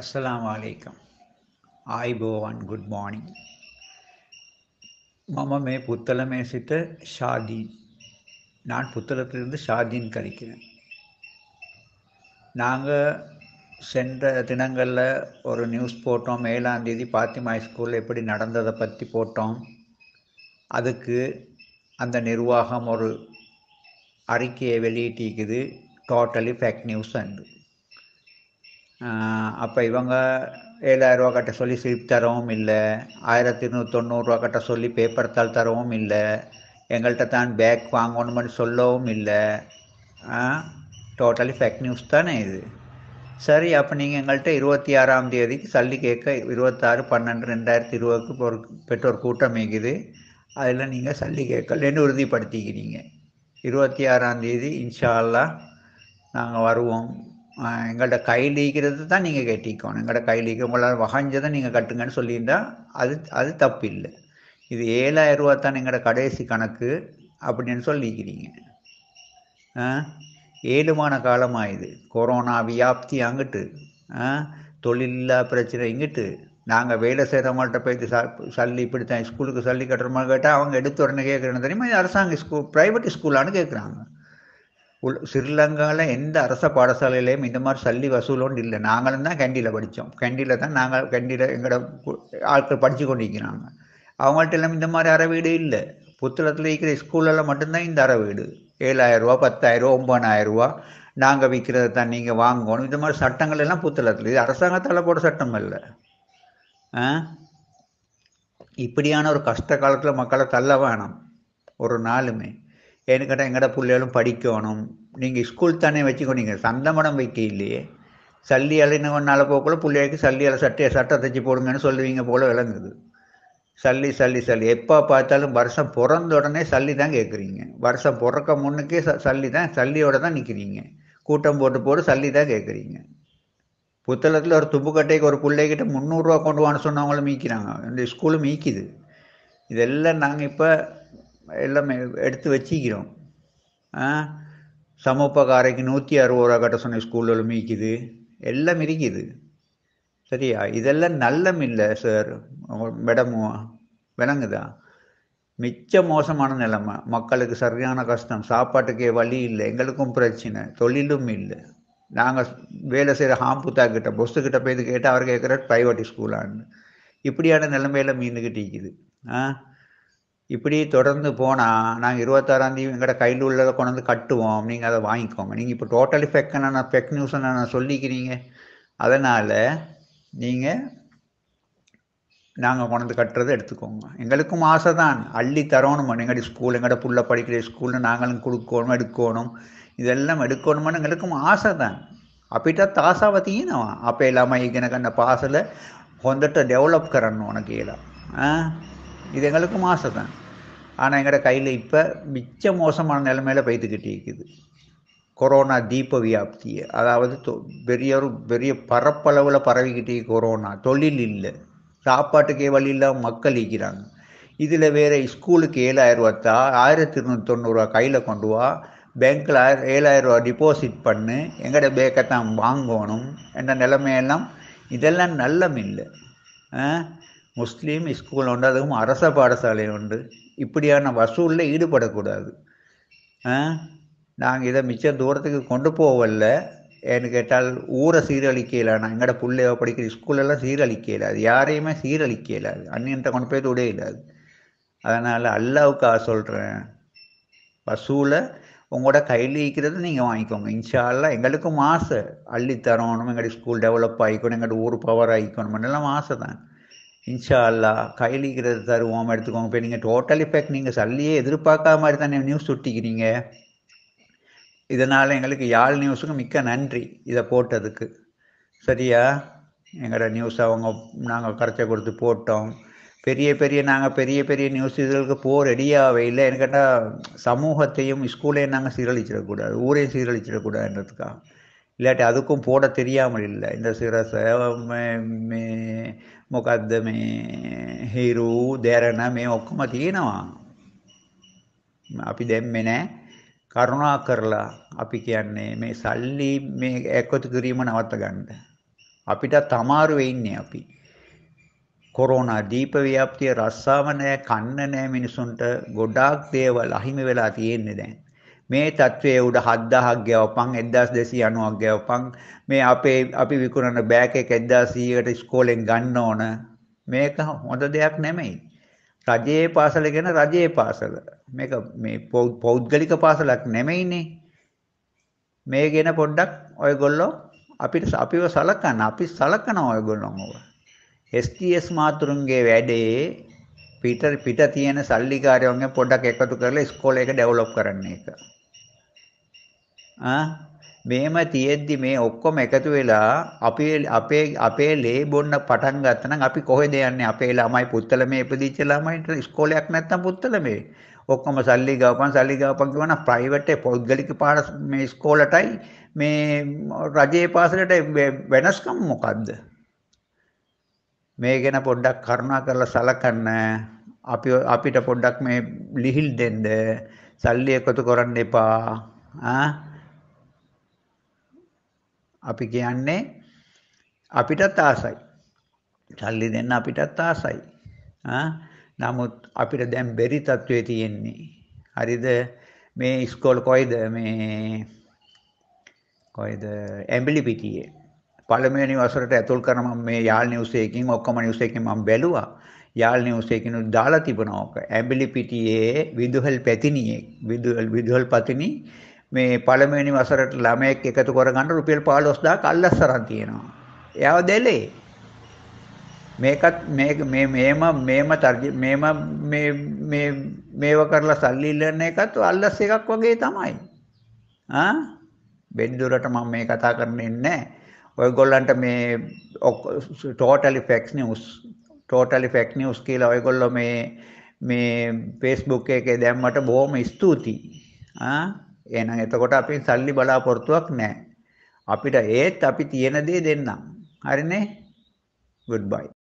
අස්සලාම ආලේකම් ආයිබෝවන් good මෝනිින් මම මේ පුත්තලමේ சித்த ஷாதீன் நான் புத்தளத்திலிருந்து ஷாதீன் கழிக்கிறேன் நாங்கள் சென்ற தினங்களில் ஒரு நியூஸ் போட்டோம் ஏழாம் தேதி பாத்திமாய் ஸ்கூலில் எப்படி நடந்ததை பற்றி போட்டோம் அதுக்கு அந்த நிர்வாகம் ஒரு அறிக்கையை வெளியிட்டிருக்குது டோட்டலி ஃபேக் நியூஸ் அண்டு அப்போ இவங்க ஏழாயிரரூவா கட்ட சொல்லி ஸ்லிப் தரவும் இல்லை ஆயிரத்தி தொண்ணூறுரூவா கட்ட சொல்லி பேப்பர் தாள் தரவும் இல்லை எங்கள்கிட்ட தான் பேக் வாங்கணும்னு சொல்லவும் இல்லை டோட்டலி ஃபேக் நியூஸ் தானே இது சரி அப்போ நீங்கள் எங்கள்கிட்ட இருபத்தி ஆறாம் தேதிக்கு சல்லி கேட்க இருபத்தாறு பன்னெண்டு ரெண்டாயிரத்தி இருபதுக்கு ஒரு பெற்றோர் கூட்டம் இருக்குது அதில் நீங்கள் சல்லி கேட்கலன்னு உறுதிப்படுத்திக்கிறீங்க இருபத்தி ஆறாம் தேதி இன்ஷால்லா நாங்கள் வருவோம் எங்கள்கிட்ட கை ஈக்கிறது தான் நீங்கள் கட்டிக்கணும் எங்கள்கிட்ட கை லீக்க உங்களால் வகைஞ்சதை நீங்கள் கட்டுங்கன்னு சொல்லியிருந்தா அது அது தப்பு இல்லை இது ஏழாயிரம் ரூபா தான் எங்களோட கடைசி கணக்கு அப்படின்னு சொல்லிக்கிறீங்க ஏழுமான காலமாக இது கொரோனா வியாப்தி அங்கிட்டு தொழிலில்லா பிரச்சனை இங்கிட்டு நாங்கள் வேலை செய்கிறவங்கள்ட்ட போய் ச சல்லி இப்படித்தான் ஸ்கூலுக்கு சல்லி கட்டுறோமா கேட்டால் அவங்க எடுத்து உடனே கேட்குறேன்னு தெரியுமா இது அரசாங்க ஸ்கூல் ப்ரைவேட் ஸ்கூலான்னு கேட்குறாங்க ஸ்ரீலங்காவில் எந்த அரச பாடசாலையிலையும் இந்த மாதிரி சல்லி வசூலோண்டு இல்லை நாங்களும் தான் கேண்டியில் படித்தோம் கேண்டியில் தான் நாங்கள் கேண்டியில் எங்களோட ஆட்கள் படித்து கொண்டிருக்கிறாங்க அவங்கள்ட்ட எல்லாம் இந்த மாதிரி அறவீடு இல்லை புத்தளத்தில் இருக்கிற ஸ்கூலெல்லாம் மட்டும்தான் இந்த அறவீடு ஏழாயிரரூவா பத்தாயிரரூவா ஒம்பதாயிரரூவா நாங்கள் விற்கிறத தான் நீங்கள் வாங்கணும் இந்த மாதிரி சட்டங்கள் எல்லாம் புத்தளத்தில் இது அரசாங்கத்தால் போட சட்டம் இல்லை ஆ இப்படியான ஒரு கஷ்ட காலத்தில் மக்களை தள்ள வேணாம் ஒரு நாளுமே ஏன்னு கேட்டால் எங்கட பிள்ளைகளும் படிக்கணும் நீங்கள் ஸ்கூல் தானே வச்சுக்கோ நீங்கள் சந்தமடம் வைக்க இல்லையே சல்லி நல்ல போக்குள்ள பிள்ளைகளுக்கு சல்லி அலை சட்டையை சட்டை தைச்சி போடுங்கன்னு சொல்லுவீங்க போல் விளங்குது சல்லி சல்லி சல்லி எப்போ பார்த்தாலும் வருஷம் பிறந்த உடனே சல்லி தான் கேட்குறீங்க வருஷம் பிறக்க முன்னுக்கே ச சல்லி தான் சல்லியோட தான் நிற்கிறீங்க கூட்டம் போட்டு போட்டு சல்லி தான் கேட்குறீங்க புத்தளத்தில் ஒரு துப்புக்கட்டைக்கு ஒரு பிள்ளைகிட்ட முந்நூறுரூவா கொண்டு வான்னு சொன்னவங்களும் மீக்கிறாங்க இந்த ஸ்கூலும் மீக்குது இதெல்லாம் நாங்கள் இப்போ எல்லாமே எடுத்து வச்சுக்கிறோம் காரைக்கு நூற்றி அறுபது ரூபா கட்ட சொன்ன ஸ்கூலில் மீக்குது எல்லாம் இருக்குது சரியா இதெல்லாம் நல்லம் இல்லை சார் மேடமோ விளங்குதா மிச்ச மோசமான நிலைமை மக்களுக்கு சரியான கஷ்டம் சாப்பாட்டுக்கே வழி இல்லை எங்களுக்கும் பிரச்சனை தொழிலும் இல்லை நாங்கள் வேலை செய்கிற ஹாம்புத்தா கிட்ட பொஸ்துக்கிட்ட போய் கேட்டால் அவர் கேட்குற ப்ரைவேட் ஸ்கூலான்னு இப்படியான நிலைமையில மீந்துக்கிட்டு இருக்குது ஆ இப்படி தொடர்ந்து போனால் நாங்கள் இருபத்தாறாந்தேதி எங்களோட கையில் உள்ளதை கொண்டு வந்து கட்டுவோம் நீங்கள் அதை வாங்கிக்கோங்க நீங்கள் இப்போ டோட்டலி ஃபெக்கனான ஃபெக் நியூஸ் நான் சொல்லிக்கிறீங்க அதனால் நீங்கள் நாங்கள் கொண்டு வந்து கட்டுறதை எடுத்துக்கோங்க எங்களுக்கும் ஆசை தான் அள்ளி தரணும் எங்களுடைய ஸ்கூல் எங்களோட புள்ள படிக்கிற ஸ்கூலில் நாங்களும் கொடுக்கணும் எடுக்கணும் இதெல்லாம் எடுக்கணுமான்னு எங்களுக்கும் ஆசை தான் අපිටත් அப்போ இல்லாமல் අපේ எனக்கு அந்த பாசலை கொண்டுட்டு டெவலப் கரணும் உனக்கு இல்லை ஆ இது எங்களுக்கும் ஆசை தான் ஆனால் எங்களோட கையில் இப்போ மிச்ச மோசமான நிலைமையில் பயிர்த்துக்கிட்டு இருக்குது கொரோனா தீப வியாப்தி அதாவது பெரிய ஒரு பெரிய பரப்பளவில் பரவிக்கிட்டே கொரோனா தொழில் இல்லை சாப்பாட்டுக்கே வழி இல்லாமல் மக்கள் இருக்கிறாங்க இதில் வேறு ஸ்கூலுக்கு ஏழாயிரரூவா ஆயிரத்தி இருநூத்தி தொண்ணூறுரூவா கையில் கொண்டு வா பேங்க்கில் ஏழாயிரரூவா டிபாசிட் பண்ணு எங்கட பேக்கை தான் வாங்கணும் என்ற நிலைமையெல்லாம் இதெல்லாம் நல்லம் இல்லை முஸ்லீம் ஸ்கூல் உண்டு அதுவும் அரச பாடசாலை உண்டு இப்படியான வசூலில் ஈடுபடக்கூடாது நாங்கள் இதை மிச்ச தூரத்துக்கு கொண்டு போகல ஏன்னு கேட்டால் ஊரை சீரழிக்கல நான் எங்கட பிள்ளைய படிக்கிற ஸ்கூலெல்லாம் சீரழிக்கல அது யாரையுமே சீரழிக்கல அது அன்னியன்ட்ட கொண்டு போய் விடே இல்லாது அதனால் அல்லாவுக்காக சொல்கிறேன் வசூலை உங்களோட கையில் இருக்கிறத நீங்கள் வாங்கிக்கோங்க இன்ஷால்லாம் எங்களுக்கும் ஆசை அள்ளி தரணும் எங்களுடைய ஸ்கூல் டெவலப் ஆகிக்கணும் எங்கள்கிட்ட ஊர் பவர் ஆகிக்கணும் எல்லாம் ஆசை தான் இன்ஷா அல்லா கைலிக்கிறது தருவோம் எடுத்துக்கோங்க இப்போ நீங்கள் டோட்டல் எஃபெக்ட் நீங்கள் சல்லியே எதிர்பார்க்காத மாதிரி தானே நியூஸ் சுட்டிக்கிறீங்க இதனால் எங்களுக்கு யாழ் நியூஸுக்கு மிக்க நன்றி இதை போட்டதுக்கு சரியா எங்களோட நியூஸ் அவங்க நாங்கள் கரைச்சை கொடுத்து போட்டோம் பெரிய பெரிய நாங்கள் பெரிய பெரிய நியூஸ் இதழுக்கு போ ரெடியாகவே இல்லை கேட்டால் சமூகத்தையும் ஸ்கூலையும் நாங்கள் சீரழிச்சிடக்கூடாது ஊரையும் சீரழிச்சிடக்கூடாதுன்றதுக்காக இல்லாட்டி அதுக்கும் போட தெரியாமல் இல்லை இந்த சிரசை මොකක්ද මේ හිරු දැරණ මේ ඔක්කොම තියෙනවා අපි දැම්මේ නෑ කරුණා කරලා අපි කියන්නේ මේ සල්ලි මේ එකතු කිරීම නවත්ත ගන්න අපිටත් අමාරු වෙන්නේ අපි කොරෝනා දීප ව්‍යාප්තිය රස්සාව නෑ කන්න නෑ මිනිසුන්ට ගොඩාක් දේවල් අහිමි වෙලා තියෙන්නේ දැන් මේ තත්වයේ උඩ 7000ක් ගෙවපන් 1290ක් ගෙවපන් මේ අපේ අපි විකුණන බෑග් එක 1100කට ඉස්කෝලෙන් ගන්න ඕන මේක හොඳ දෙයක් නෙමෙයි රජයේ පාසල ගැන රජයේ පාසල මේක මේ පෞද්ගලික පාසලක් නෙමෙයිනේ මේ ගැන පොඩ්ඩක් ඔයගොල්ලෝ අපිට අපිව සලකන්න අපි සලකන ඔයගොල්ලෝ ඔබ STS මාතුරුන්ගේ වැඩේ පිට පිට තියෙන සල්ලිකාරයන්ගෙන් පොඩ්ඩක් එකතු කරලා ඉස්කෝලේ එක ඩෙවලොප් කරන්න එක මේම තියෙද්දි මේ ඔක්කොම එකතු වෙලා අපේ අපේ අපේ ලේ බොන්න පටන් ගත්තනම් අපි කොහෙද යන්නේ අපේ ළමයි පුත්තල මේ ඉපදිච්ච ළමයිට ඉස්කෝලයක් නැත්තම් පුත්තල මේ ඔක්කොම සල්ලි ගවපන් සල්ලි ගවපන් කියවන ප්‍රයිවට් ඒ පෞද්ගලික පාඩ මේ ඉස්කෝලටයි මේ රජයේ පාසලට වෙනස්කම් මොකද්ද මේ ගැන පොඩ්ඩක් කරුණා කරලා සලකන්න අපි අපිට පොඩ්ඩක් මේ ලිහිල් දෙන්න සල්ලි එකතු කරන්න එපා ආ අපි කියන්නේ අපිටත් ආසයි. සල්ලි දෙන්න අපිටත් ආසයි. නමුත් අපිට දැන් බැරි තත්ත්වයේ තියෙන්නේ. හරිද? මේ ඉස්කෝල කොයිද මේ කොයිද ඇඹිලි පිටියේ පළමුවෙනි වසරට ඇතුල් කරන මම මේ යාල් නිවුස් එකකින් ඔක්කොම නිවුස් එකකින් මම බැලුවා. යාල් නිවුස් එකකින් දාලා තිබුණා ඔක. ඇඹිලි පිටියේ විදුහල් පැතිණියෙක් විදුහල් විදුහල් පතිනි මේ පළමුවෙනි වසරට ළමයෙක් එකතු කරගන්න රුපියල් 15000ක් අල්ලස්සරන් තියෙනවා. එයාව දෙලේ. මේකත් මේ මේ මේම මේම මේම මේ මේ මේව කරලා සල්ලි ඉල්ලන එකත් අල්ලස් එකක් වගේ තමයි. ආ බෙන්දුරට මම මේ කතා කරන්නේ නැහැ. ඔයගොල්ලන්ට මේ totally fake news totally fake news කියලා ඔයගොල්ලෝ මේ මේ Facebook එකේ දැම්මට බොහොම ස්තුතියි. ආ එහෙනම් එතකොට අපි සල්ලි බලාපොරොත්තුවක් නැහැ. අපිට ඒත් අපි තියෙන දේ දෙන්නම්. හරිනේ? good bye